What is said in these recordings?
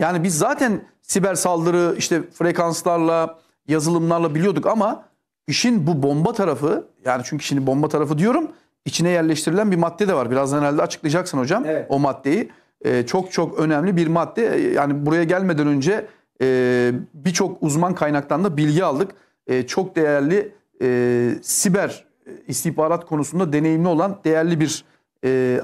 Yani biz zaten siber saldırı işte frekanslarla, yazılımlarla biliyorduk ama işin bu bomba tarafı yani çünkü şimdi bomba tarafı diyorum içine yerleştirilen bir madde de var. Birazdan herhalde açıklayacaksın hocam evet. o maddeyi. Ee, çok çok önemli bir madde. Ee, yani buraya gelmeden önce e, birçok uzman kaynaktan da bilgi aldık. E, çok değerli e, siber istihbarat konusunda deneyimli olan değerli bir e,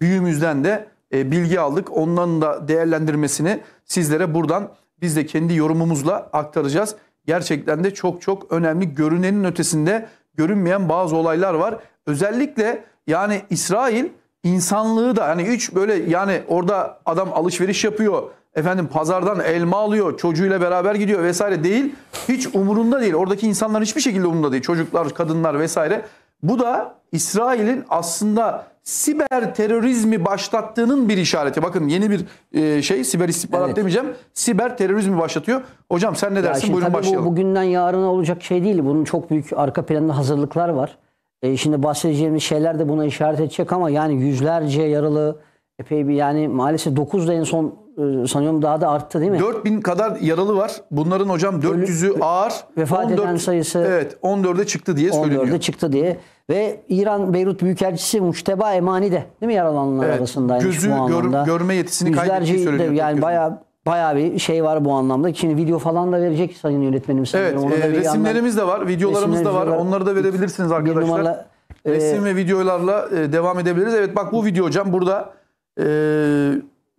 büyüğümüzden de e, bilgi aldık. Onların da değerlendirmesini sizlere buradan biz de kendi yorumumuzla aktaracağız. Gerçekten de çok çok önemli. Görünenin ötesinde görünmeyen bazı olaylar var. Özellikle yani İsrail insanlığı da yani üç böyle yani orada adam alışveriş yapıyor. Efendim pazardan elma alıyor, çocuğuyla beraber gidiyor vesaire değil. Hiç umurunda değil. Oradaki insanlar hiçbir şekilde umurunda değil. Çocuklar, kadınlar vesaire. Bu da İsrail'in aslında siber terörizmi başlattığının bir işareti. Bakın yeni bir e, şey siber istihbarat evet. demeyeceğim. Siber terörizmi başlatıyor. Hocam sen ne dersin? Buyurun başlayalım. Bu bugünden yarına olacak şey değil. Bunun çok büyük arka planda hazırlıklar var. E, şimdi bahsedeceğimiz şeyler de buna işaret edecek ama yani yüzlerce yaralı, Epey bir yani maalesef 9'da en son e, sanıyorum daha da arttı değil mi? 4000 kadar yaralı var. Bunların hocam 400'ü ağır. Vefat 14, eden sayısı. Evet 14'e çıktı diye 14 söyleniyor. 14'e çıktı diye. Ve İran Beyrut Büyükelçisi Muşteba Emani de değil mi yaralananlar evet, arasında? Gözü bu gör, anlamda. görme yetisini kaybettiği söyleniyor. Yani bayağı bayağı bir şey var bu anlamda. Şimdi video falan da verecek sayın yönetmenim sanıyorum. Evet e, resimlerimiz yandan, de var, videolarımız da var. var. Onları da verebilirsiniz arkadaşlar. Numaralı, e, Resim e, ve videolarla e, devam edebiliriz. Evet bak bu video hocam burada e,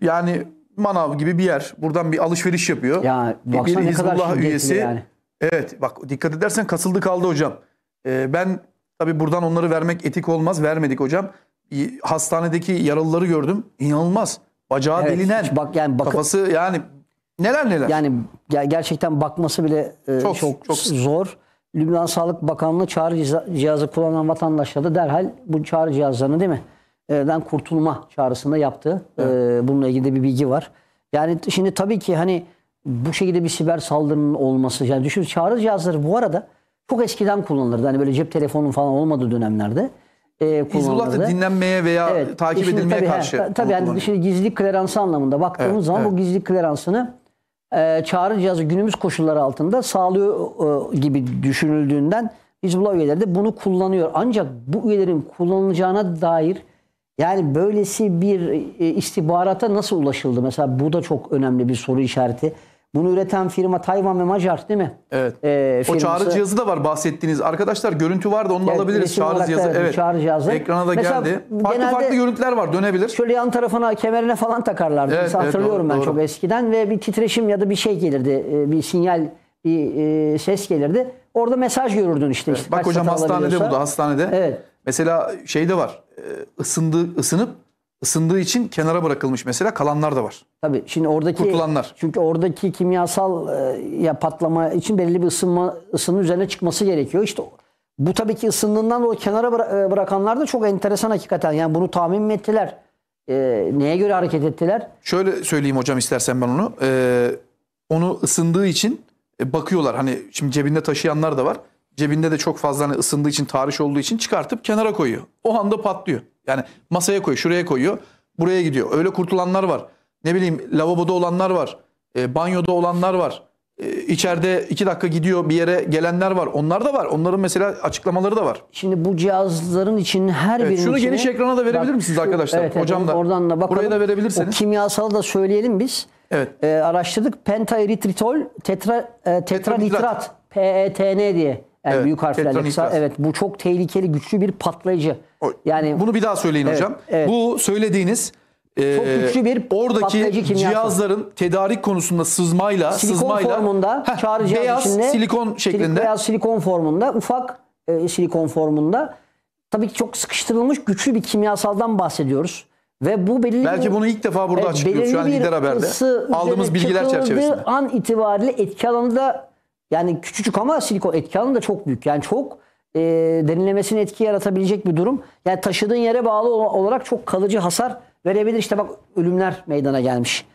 yani manav gibi bir yer. Buradan bir alışveriş yapıyor. Ya, e, bir ne kadar üyesi. Yani. Evet bak dikkat edersen kasıldı kaldı hocam. E, ben tabii buradan onları vermek etik olmaz. Vermedik hocam. E, hastanedeki yaralıları gördüm. İnanılmaz. Bacağı evet, delinen. Bak yani bakıp, kafası yani neler neler. Yani gerçekten bakması bile e, çok, çok, çok zor. Lübnan Sağlık Bakanlığı çağrı cihazı kullanan vatandaşlara derhal bu çağrı cihazlarını değil mi? den kurtulma çağrısında yaptı. Evet. E, bununla ilgili de bir bilgi var. Yani şimdi tabii ki hani bu şekilde bir siber saldırının olması. Yani düşün çağrı cihazları bu arada çok eskiden kullanılırdı. Hani böyle cep telefonu falan olmadığı dönemlerde e, kullanılırdı. da dinlenmeye veya evet. E, takip şimdi edilmeye tabii, karşı. He, tabii yani şimdi gizlilik kleransı anlamında baktığımız evet, zaman evet. bu gizlilik kleransını e, çağrı cihazı günümüz koşulları altında sağlıyor e, gibi düşünüldüğünden Hizbullah üyeleri de bunu kullanıyor. Ancak bu üyelerin kullanılacağına dair yani böylesi bir e, istihbarata nasıl ulaşıldı? Mesela bu da çok önemli bir soru işareti. Bunu üreten firma Tayvan ve Macar değil mi? Evet. Ee, O çağrı cihazı da var bahsettiğiniz. Arkadaşlar görüntü var da onu da alabiliriz. Çağrı cihazı. Evet, evet. Çağrı cihazı. Ekrana da Mesela geldi. Farklı farklı görüntüler var. Dönebilir. Şöyle yan tarafına kemerine falan takarlardı. Evet, Mesela evet, hatırlıyorum doğru, ben doğru. çok eskiden ve bir titreşim ya da bir şey gelirdi. E, bir sinyal, bir e, ses gelirdi. Orada mesaj görürdün işte. Evet, işte bak hocam hastanede bu da hastanede. Evet. Mesela şey de var. E, ısındığı, ısınıp ısındığı için kenara bırakılmış mesela kalanlar da var. Tabii şimdi oradaki kurtulanlar. Çünkü oradaki kimyasal e, ya patlama için belli bir ısınma ısının üzerine çıkması gerekiyor. İşte bu tabii ki ısındığından dolayı kenara e, bırakanlar da çok enteresan hakikaten. Yani bunu tahmin mi ettiler? neye göre hareket ettiler? Şöyle söyleyeyim hocam istersen ben onu. onu ısındığı için bakıyorlar. Hani şimdi cebinde taşıyanlar da var cebinde de çok fazla hani ısındığı için, tarih olduğu için çıkartıp kenara koyuyor. O anda patlıyor. Yani masaya koyuyor, şuraya koyuyor, buraya gidiyor. Öyle kurtulanlar var. Ne bileyim lavaboda olanlar var. E, banyoda olanlar var. E, iki dakika gidiyor bir yere gelenler var. Onlar da var. Onların mesela açıklamaları da var. Şimdi bu cihazların için her evet, birinin Şunu içine... geniş ekrana da verebilir Bak, misiniz şu, arkadaşlar? Evet, Hocam da. Oradan da bakalım. Buraya da verebilirsiniz. O kimyasalı da söyleyelim biz. Evet. E, araştırdık. Pentaeritritol tetra, e, tetranitrat. Tetranitrat. PETN diye. Yani evet, büyük harflerle kısa. Evet bu çok tehlikeli güçlü bir patlayıcı. Yani Bunu bir daha söyleyin evet, hocam. Evet. Bu söylediğiniz e, çok güçlü bir oradaki cihazların tedarik konusunda sızmayla silikon sızmayla formunda heh, çağrı cihaz beyaz içinde, silikon şeklinde beyaz silikon formunda ufak e, silikon formunda tabii ki çok sıkıştırılmış güçlü bir kimyasaldan bahsediyoruz. Ve bu belirli Belki bir, bunu ilk defa burada evet, açıklıyoruz şu an lider haberde. Aldığımız bilgiler çerçevesinde. an itibariyle etki alanı da. Yani küçücük ama silikon etki alanı da çok büyük. Yani çok e, derinlemesine etki yaratabilecek bir durum. Yani taşıdığın yere bağlı olarak çok kalıcı hasar verebilir. İşte bak ölümler meydana gelmiş.